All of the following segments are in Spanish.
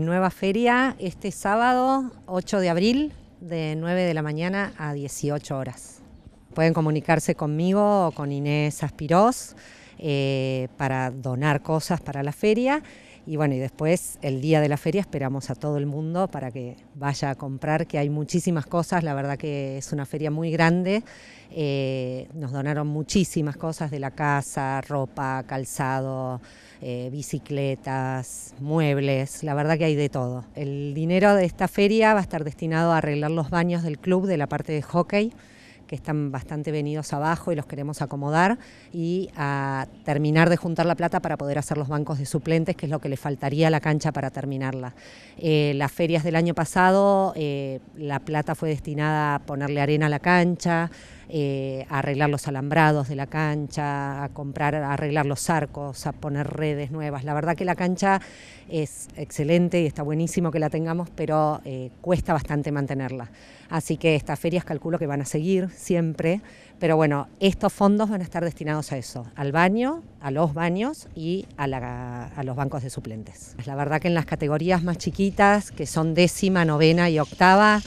Nueva feria este sábado 8 de abril de 9 de la mañana a 18 horas. Pueden comunicarse conmigo o con Inés Aspiros eh, para donar cosas para la feria. Y bueno, y después el día de la feria esperamos a todo el mundo para que vaya a comprar, que hay muchísimas cosas, la verdad que es una feria muy grande. Eh, nos donaron muchísimas cosas de la casa, ropa, calzado, eh, bicicletas, muebles, la verdad que hay de todo. El dinero de esta feria va a estar destinado a arreglar los baños del club de la parte de hockey que están bastante venidos abajo y los queremos acomodar y a terminar de juntar la plata para poder hacer los bancos de suplentes, que es lo que le faltaría a la cancha para terminarla. Eh, las ferias del año pasado, eh, la plata fue destinada a ponerle arena a la cancha, eh, a arreglar los alambrados de la cancha, a comprar, arreglar los arcos, a poner redes nuevas. La verdad que la cancha es excelente y está buenísimo que la tengamos, pero eh, cuesta bastante mantenerla. Así que estas ferias calculo que van a seguir siempre, pero bueno, estos fondos van a estar destinados a eso, al baño, a los baños y a, a los bancos de suplentes. La verdad que en las categorías más chiquitas, que son décima, novena y octava,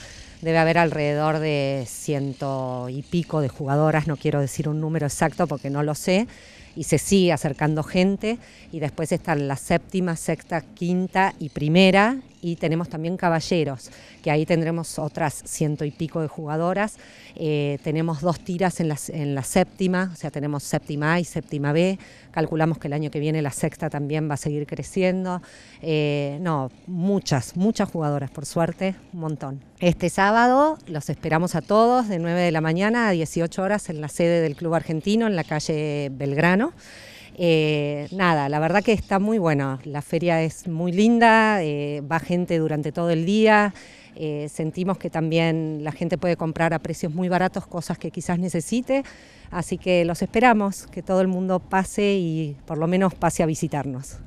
debe haber alrededor de ciento y pico de jugadoras, no quiero decir un número exacto porque no lo sé, y se sigue acercando gente y después están la séptima, sexta, quinta y primera y tenemos también caballeros, que ahí tendremos otras ciento y pico de jugadoras. Eh, tenemos dos tiras en la, en la séptima, o sea, tenemos séptima A y séptima B. Calculamos que el año que viene la sexta también va a seguir creciendo. Eh, no, muchas, muchas jugadoras, por suerte, un montón. Este sábado los esperamos a todos de 9 de la mañana a 18 horas en la sede del Club Argentino, en la calle Belgrano. Eh, nada, la verdad que está muy bueno, la feria es muy linda, eh, va gente durante todo el día, eh, sentimos que también la gente puede comprar a precios muy baratos cosas que quizás necesite, así que los esperamos, que todo el mundo pase y por lo menos pase a visitarnos.